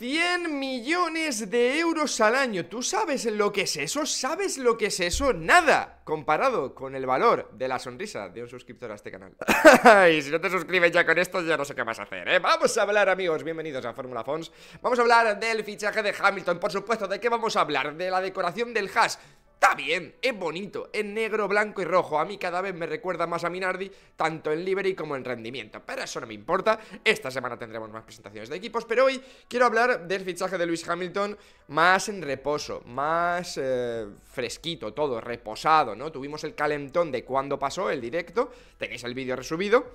100 millones de euros al año. ¿Tú sabes lo que es eso? ¿Sabes lo que es eso? Nada, comparado con el valor de la sonrisa de un suscriptor a este canal. y si no te suscribes ya con esto, ya no sé qué vas a hacer, ¿eh? Vamos a hablar, amigos, bienvenidos a Fórmula Fons. Vamos a hablar del fichaje de Hamilton, por supuesto. ¿De qué vamos a hablar? De la decoración del hash. Está bien, es bonito, es negro, blanco y rojo. A mí cada vez me recuerda más a Minardi, tanto en livery como en rendimiento. Pero eso no me importa. Esta semana tendremos más presentaciones de equipos, pero hoy quiero hablar del fichaje de Luis Hamilton más en reposo, más eh, fresquito todo, reposado, ¿no? Tuvimos el calentón de cuando pasó el directo, tenéis el vídeo resubido.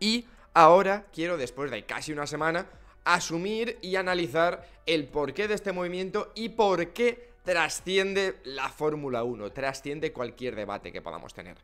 Y ahora quiero, después de casi una semana, asumir y analizar el porqué de este movimiento y por qué trasciende la Fórmula 1, trasciende cualquier debate que podamos tener.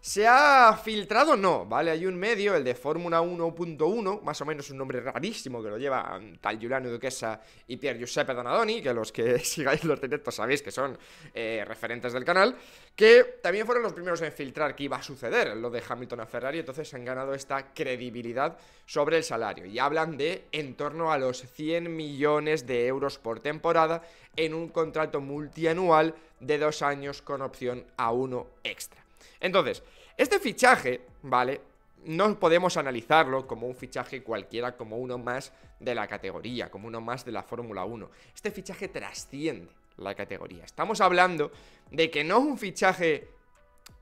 ¿Se ha filtrado? No, ¿vale? Hay un medio, el de Fórmula 1.1, más o menos un nombre rarísimo que lo lleva tal Giuliano Duquesa y Pier Giuseppe Donadoni, que los que sigáis los directos sabéis que son eh, referentes del canal, que también fueron los primeros en filtrar que iba a suceder lo de Hamilton a Ferrari, entonces han ganado esta credibilidad sobre el salario. Y hablan de en torno a los 100 millones de euros por temporada en un contrato multianual de dos años con opción a uno extra. Entonces, este fichaje, ¿vale? No podemos analizarlo como un fichaje cualquiera, como uno más de la categoría, como uno más de la Fórmula 1. Este fichaje trasciende la categoría. Estamos hablando de que no es un fichaje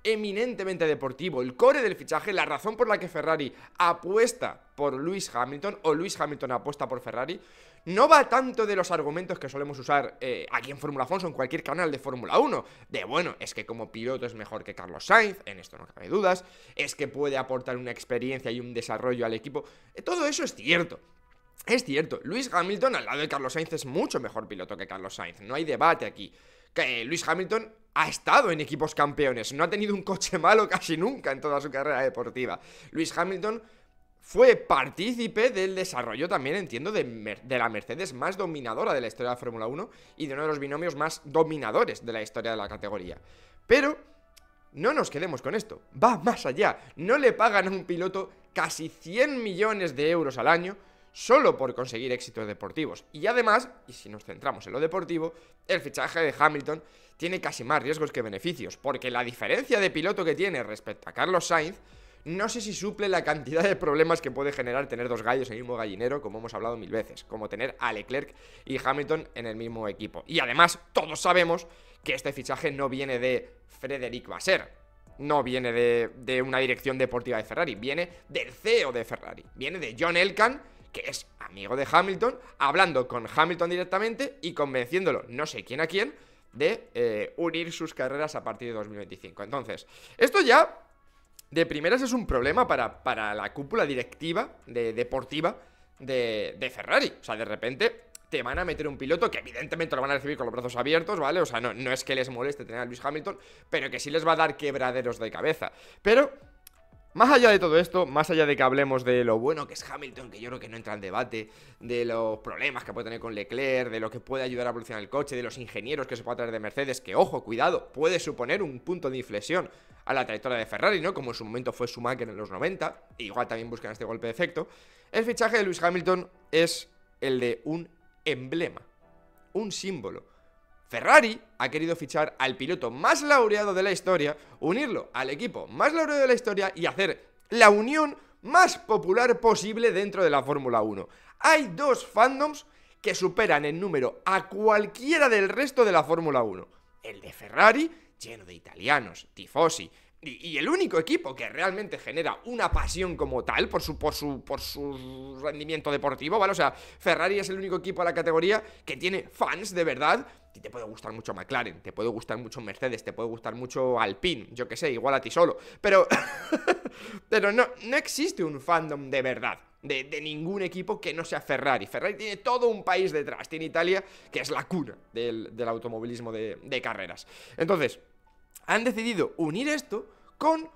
eminentemente deportivo. El core del fichaje, la razón por la que Ferrari apuesta por Lewis Hamilton o Luis Hamilton apuesta por Ferrari, no va tanto de los argumentos que solemos usar eh, aquí en Fórmula 1 o en cualquier canal de Fórmula 1, de bueno, es que como piloto es mejor que Carlos Sainz, en esto no cabe dudas, es que puede aportar una experiencia y un desarrollo al equipo, eh, todo eso es cierto, es cierto, Luis Hamilton al lado de Carlos Sainz es mucho mejor piloto que Carlos Sainz, no hay debate aquí. Que eh, Luis Hamilton ha estado en equipos campeones, no ha tenido un coche malo casi nunca en toda su carrera deportiva. Luis Hamilton fue partícipe del desarrollo también, entiendo, de, la Mercedes más dominadora de la historia de la Fórmula 1 y de uno de los binomios más dominadores de la historia de la categoría. Pero no nos quedemos con esto, va más allá. No le pagan a un piloto casi 100 millones de euros al año solo por conseguir éxitos deportivos. Y además, y si nos centramos en lo deportivo, el fichaje de Hamilton tiene casi más riesgos que beneficios, porque la diferencia de piloto que tiene respecto a Carlos Sainz no sé si suple la cantidad de problemas que puede generar tener dos gallos en el mismo gallinero, como hemos hablado mil veces, como tener a Leclerc y Hamilton en el mismo equipo. Y además, todos sabemos que este fichaje no viene de Frederick Vasser, no viene de, una dirección deportiva de Ferrari, viene del CEO de Ferrari, viene de John Elkan, que es amigo de Hamilton, hablando con Hamilton directamente y convenciéndolo, no sé quién a quién, de eh, unir sus carreras a partir de 2025. Entonces, esto ya de primeras es un problema para, para la cúpula directiva, de, deportiva, de, de Ferrari. O sea, de repente te van a meter un piloto que evidentemente lo van a recibir con los brazos abiertos, ¿vale? O sea, no, no es que les moleste tener a Luis Hamilton, pero que sí les va a dar quebraderos de cabeza. Pero más allá de todo esto, más allá de que hablemos de lo bueno que es Hamilton, que yo creo que no entra en debate, de los problemas que puede tener con Leclerc, de lo que puede ayudar a evolucionar el coche, de los ingenieros que se puede traer de Mercedes, que ojo, cuidado, puede suponer un punto de inflexión a la trayectoria de Ferrari, ¿no? Como en su momento fue su máquina en los 90, e igual también buscan este golpe de efecto. El fichaje de Luis Hamilton es el de un emblema, un símbolo Ferrari ha querido fichar al piloto más laureado de la historia, unirlo al equipo más laureado de la historia y hacer la unión más popular posible dentro de la Fórmula 1. Hay dos fandoms que superan en número a cualquiera del resto de la Fórmula 1. El de Ferrari, lleno de italianos, tifosi, y, el único equipo que realmente genera una pasión como tal por su, por, su, rendimiento deportivo, ¿vale? O sea, Ferrari es el único equipo de la categoría que tiene fans de verdad. Y te puede gustar mucho McLaren, te puede gustar mucho Mercedes, te puede gustar mucho Alpine, yo qué sé, igual a ti solo. Pero, pero no, no existe un fandom de verdad. De, ningún equipo que no sea Ferrari. Ferrari tiene todo un país detrás. Tiene Italia, que es la cuna del, automovilismo de carreras. Entonces, han decidido unir esto con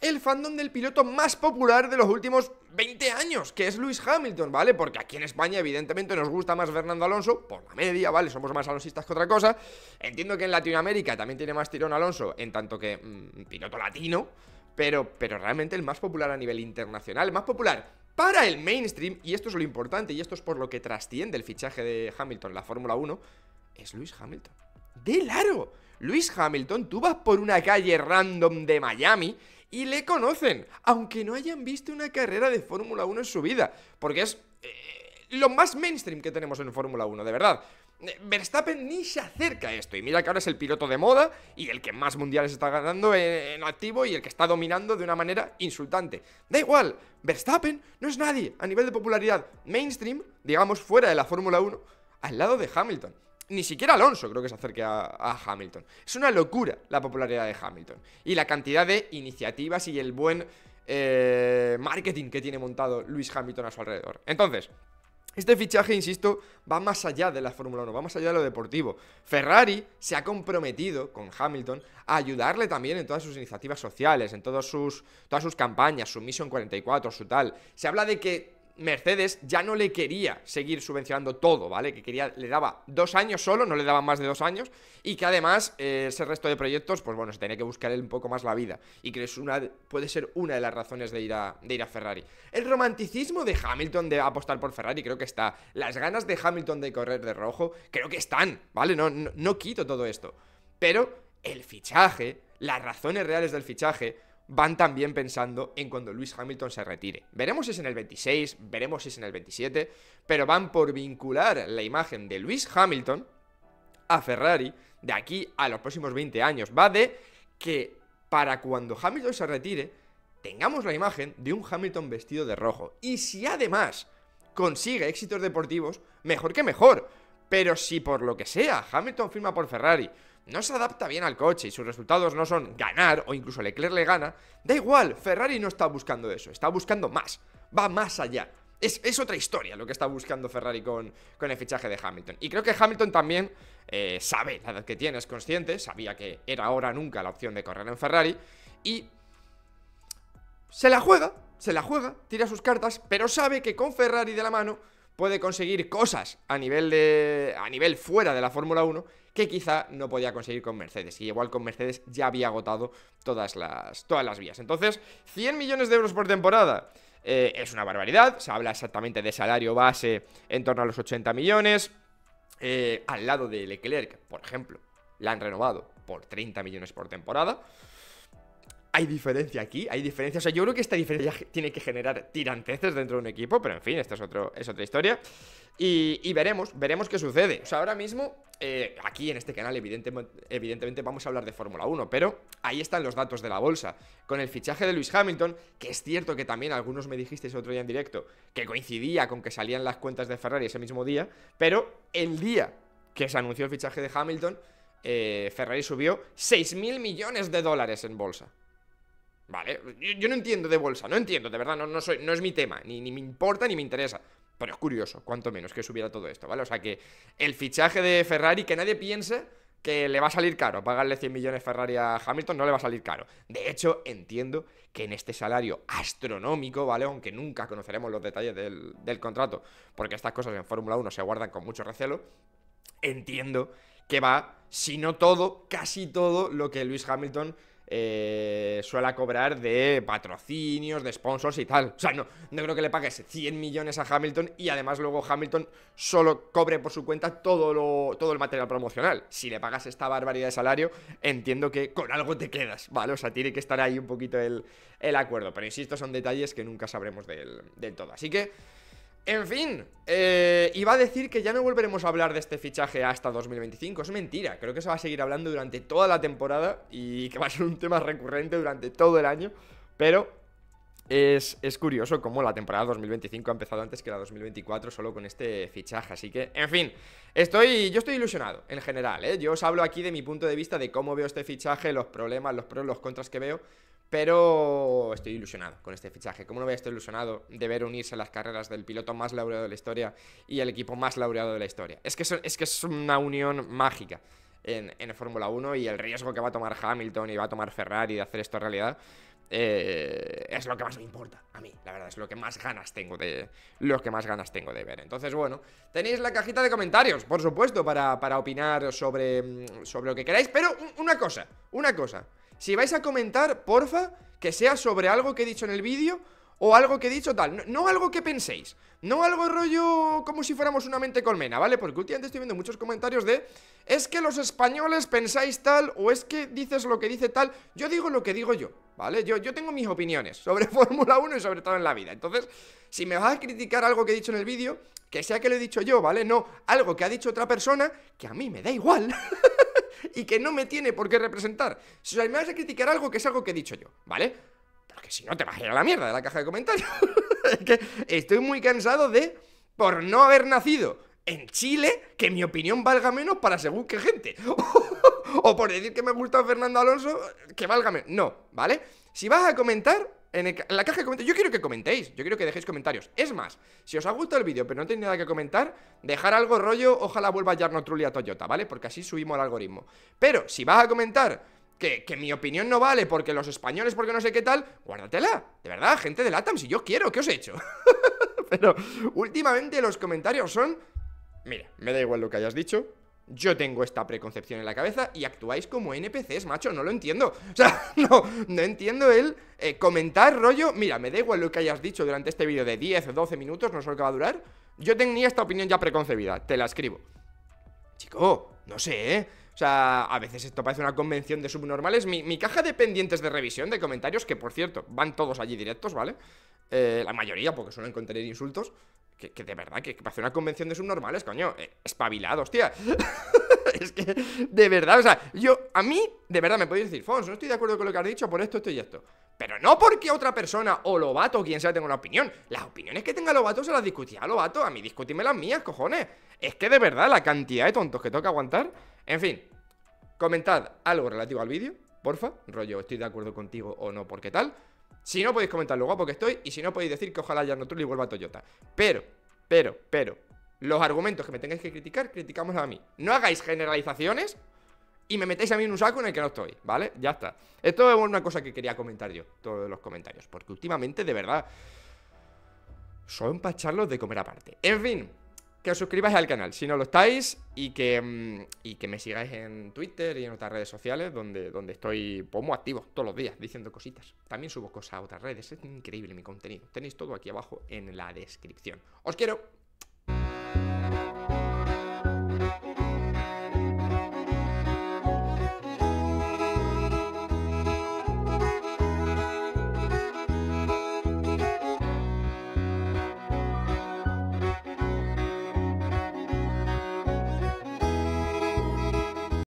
el fandom del piloto más popular de los últimos 20 años, que es Luis Hamilton, ¿vale? Porque aquí en España, evidentemente, nos gusta más Fernando Alonso, por la media, ¿vale? Somos más alonsistas que otra cosa. Entiendo que en Latinoamérica también tiene más tirón Alonso, en tanto que mm, piloto latino, pero, pero realmente el más popular a nivel internacional, el más popular para el mainstream, y esto es lo importante, y esto es por lo que trasciende el fichaje de Hamilton en la Fórmula 1, es Luis Hamilton. De aro. Luis Hamilton, tú vas por una calle random de Miami y le conocen, aunque no hayan visto una carrera de Fórmula 1 en su vida, porque es eh, lo más mainstream que tenemos en Fórmula 1, de verdad. Verstappen ni se acerca a esto. Y mira que ahora es el piloto de moda y el que más mundiales está ganando en, en, activo y el que está dominando de una manera insultante. Da igual, Verstappen no es nadie a nivel de popularidad mainstream, digamos fuera de la Fórmula 1, al lado de Hamilton ni siquiera Alonso creo que se acerque a, Hamilton. Es una locura la popularidad de Hamilton. Y la cantidad de iniciativas y el buen eh, marketing que tiene montado Luis Hamilton a su alrededor. Entonces, este fichaje, insisto, va más allá de la Fórmula 1, va más allá de lo deportivo. Ferrari se ha comprometido con Hamilton a ayudarle también en todas sus iniciativas sociales, en todas sus, todas sus campañas, su Mission 44, su tal. Se habla de que Mercedes ya no le quería seguir subvencionando todo, ¿vale? Que quería, le daba dos años solo, no le daban más de dos años, y que además eh, ese resto de proyectos, pues bueno, se tenía que buscar un poco más la vida, y que es una, puede ser una de las razones de ir, a, de Ferrari. El romanticismo de Hamilton de apostar por Ferrari creo que está, las ganas de Hamilton de correr de rojo creo que están, ¿vale? no, no quito todo esto, pero el fichaje, las razones reales del fichaje, van también pensando en cuando Luis Hamilton se retire. Veremos si es en el 26, veremos si es en el 27, pero van por vincular la imagen de Luis Hamilton a Ferrari de aquí a los próximos 20 años. Va de que para cuando Hamilton se retire, tengamos la imagen de un Hamilton vestido de rojo. Y si además consigue éxitos deportivos, mejor que mejor. Pero si por lo que sea Hamilton firma por Ferrari, no se adapta bien al coche y sus resultados no son ganar o incluso Leclerc le gana, da igual, Ferrari no está buscando eso, está buscando más, va más allá. Es, otra historia lo que está buscando Ferrari con, con el fichaje de Hamilton. Y creo que Hamilton también eh, sabe la edad que tiene, es consciente, sabía que era ahora nunca la opción de correr en Ferrari y se la juega, se la juega, tira sus cartas, pero sabe que con Ferrari de la mano puede conseguir cosas a nivel de a nivel fuera de la Fórmula 1 que quizá no podía conseguir con Mercedes y igual con Mercedes ya había agotado todas las todas las vías. Entonces, 100 millones de euros por temporada. Eh, es una barbaridad, se habla exactamente de salario base en torno a los 80 millones. Eh, al lado de Leclerc, por ejemplo, la han renovado por 30 millones por temporada hay diferencia aquí, hay diferencia. O sea, yo creo que esta diferencia tiene que generar tiranteces dentro de un equipo, pero en fin, esta es, otro, es otra historia. Y, veremos, veremos qué sucede. O sea, ahora mismo, eh, aquí en este canal, evidentemente, evidentemente vamos a hablar de Fórmula 1, pero ahí están los datos de la bolsa. Con el fichaje de Lewis Hamilton, que es cierto que también algunos me dijisteis otro día en directo que coincidía con que salían las cuentas de Ferrari ese mismo día, pero el día que se anunció el fichaje de Hamilton, eh, Ferrari subió 6.000 millones de dólares en bolsa. ¿Vale? Yo, no entiendo de bolsa, no entiendo, de verdad, no, soy, no es mi tema, ni, me importa ni me interesa. Pero es curioso, cuanto menos que subiera todo esto, ¿vale? O sea que el fichaje de Ferrari, que nadie piense que le va a salir caro. Pagarle 100 millones Ferrari a Hamilton no le va a salir caro. De hecho, entiendo que en este salario astronómico, ¿vale? Aunque nunca conoceremos los detalles del, del contrato, porque estas cosas en Fórmula 1 se guardan con mucho recelo, entiendo que va, si no todo, casi todo lo que Luis Hamilton eh, suele cobrar de patrocinios, de sponsors y tal. O sea, no, no creo que le pagues 100 millones a Hamilton y además luego Hamilton solo cobre por su cuenta todo, lo, todo el material promocional. Si le pagas esta barbaridad de salario, entiendo que con algo te quedas, ¿vale? O sea, tiene que estar ahí un poquito el, acuerdo. Pero insisto, son detalles que nunca sabremos del, del todo. Así que... En fin, eh, iba a decir que ya no volveremos a hablar de este fichaje hasta 2025. Es mentira, creo que se va a seguir hablando durante toda la temporada y que va a ser un tema recurrente durante todo el año. Pero es, curioso cómo la temporada 2025 ha empezado antes que la 2024 solo con este fichaje. Así que, en fin, estoy, yo estoy ilusionado en general. ¿eh? Yo os hablo aquí de mi punto de vista de cómo veo este fichaje, los problemas, los pros, los contras que veo. Pero estoy ilusionado con este fichaje. Como no a estar ilusionado de ver unirse las carreras del piloto más laureado de la historia y el equipo más laureado de la historia. Es que, es, una unión mágica en, Fórmula 1 y el riesgo que va a tomar Hamilton y va a tomar Ferrari de hacer esto realidad eh, es lo que más me importa a mí, la verdad, es lo que más ganas tengo de lo que más ganas tengo de ver. Entonces, bueno, tenéis la cajita de comentarios, por supuesto, para, opinar mm, sobre lo que queráis, pero una cosa, una cosa. Si vais a comentar, porfa, que sea sobre algo que he dicho en el vídeo o algo que he dicho tal. No, algo que penséis. No algo rollo como si fuéramos una mente colmena, ¿vale? Porque últimamente estoy viendo muchos comentarios de es que los españoles pensáis tal o es que dices lo que dice tal. Yo digo lo que digo yo, ¿vale? Yo, yo tengo mis opiniones sobre Fórmula 1 y sobre todo en la vida. Entonces, si me vas a criticar algo que he dicho en el vídeo, que sea que lo he dicho yo, ¿vale? No, algo que ha dicho otra persona que a mí me da igual. y que no me tiene por qué representar. Si me vas a criticar algo que es algo que he dicho yo, ¿vale? Porque si no te vas a ir a la mierda de la caja de comentarios. es que estoy muy cansado de, por no haber nacido en Chile, que mi opinión valga menos para según qué gente. o por decir que me ha gustado Fernando Alonso, que valga menos. No, ¿vale? Si vas a comentar, en, la caja de comentarios. Yo quiero que comentéis, yo quiero que dejéis comentarios. Es más, si os ha gustado el vídeo pero no tenéis nada que comentar, dejar algo rollo, ojalá vuelva a Jarno Trulli a Toyota, ¿vale? Porque así subimos el algoritmo. Pero si vas a comentar que, que, mi opinión no vale porque los españoles, porque no sé qué tal, guárdatela. De verdad, gente de LATAM, si yo quiero, ¿qué os he hecho? Pero últimamente los comentarios son... Mira, me da igual lo que hayas dicho, yo tengo esta preconcepción en la cabeza y actuáis como NPCs, macho, no lo entiendo. O sea, no, no entiendo el eh, comentar rollo, mira, me da igual lo que hayas dicho durante este vídeo de 10 o 12 minutos, no sé lo que va a durar, yo tenía esta opinión ya preconcebida, te la escribo. Chico, no sé, ¿eh? O sea, a veces esto parece una convención de subnormales. Mi, caja de pendientes de revisión, de comentarios, que por cierto, van todos allí directos, ¿vale? Eh, la mayoría, porque suelen contener insultos que, de verdad, que, para hacer una convención de subnormales, coño, eh, espabilados, tía. es que, de verdad, o sea, yo, a mí, de verdad, me podéis decir, Fons, no estoy de acuerdo con lo que has dicho por esto, esto y esto. Pero no porque otra persona o Lobato, quien sea, tenga una opinión. Las opiniones que tenga Lobato se las discutía a Lobato. A mí discutirme las mías, cojones. Es que de verdad, la cantidad de tontos que toca aguantar. En fin, comentad algo relativo al vídeo, porfa. Rollo, estoy de acuerdo contigo o no, porque tal. Si no podéis comentar lo guapo estoy y si no podéis decir que ojalá ya no y vuelva a Toyota. Pero, pero, pero, los argumentos que me tengáis que criticar, criticamos a mí. No hagáis generalizaciones y me metéis a mí en un saco en el que no estoy, ¿vale? Ya está. Esto es una cosa que quería comentar yo, todos los comentarios, porque últimamente, de verdad, son para de comer aparte. En fin, que os suscribáis al canal si no lo estáis y que, mm, que me sigáis en Twitter y en otras redes sociales donde, donde estoy como pues, activo todos los días diciendo cositas. También subo cosas a otras redes, es increíble mi contenido. Tenéis todo aquí abajo en la descripción. Os quiero.